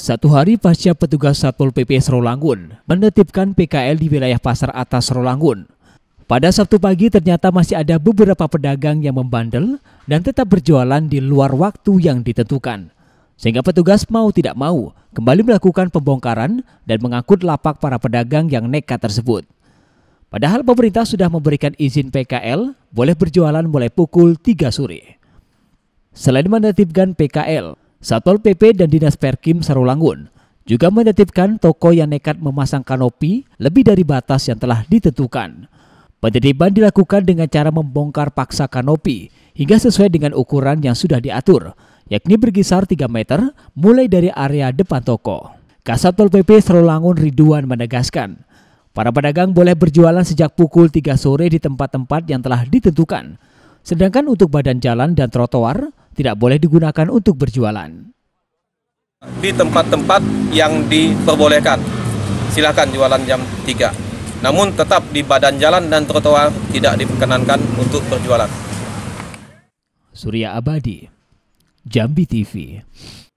Satu hari pasca petugas Satpol PP Serolangun menetipkan PKL di wilayah pasar atas Serolangun. Pada Sabtu pagi ternyata masih ada beberapa pedagang yang membandel dan tetap berjualan di luar waktu yang ditentukan. Sehingga petugas mau tidak mau kembali melakukan pembongkaran dan mengangkut lapak para pedagang yang nekat tersebut. Padahal pemerintah sudah memberikan izin PKL boleh berjualan mulai pukul 3 sore. Selain menetipkan PKL, Satpol PP dan Dinas Perkim Sarolangun juga menetipkan toko yang nekat memasang kanopi lebih dari batas yang telah ditentukan. Penertiban dilakukan dengan cara membongkar paksa kanopi hingga sesuai dengan ukuran yang sudah diatur, yakni berkisar 3 meter mulai dari area depan toko. Kasatpol PP Sarolangun Ridwan menegaskan, para pedagang boleh berjualan sejak pukul 3 sore di tempat-tempat yang telah ditentukan. Sedangkan untuk badan jalan dan trotoar, tidak boleh digunakan untuk berjualan. Di tempat-tempat yang diperbolehkan, silakan jualan jam 3. Namun tetap di badan jalan dan trotoar tidak diperkenankan untuk berjualan. Surya Abadi, Jambi TV.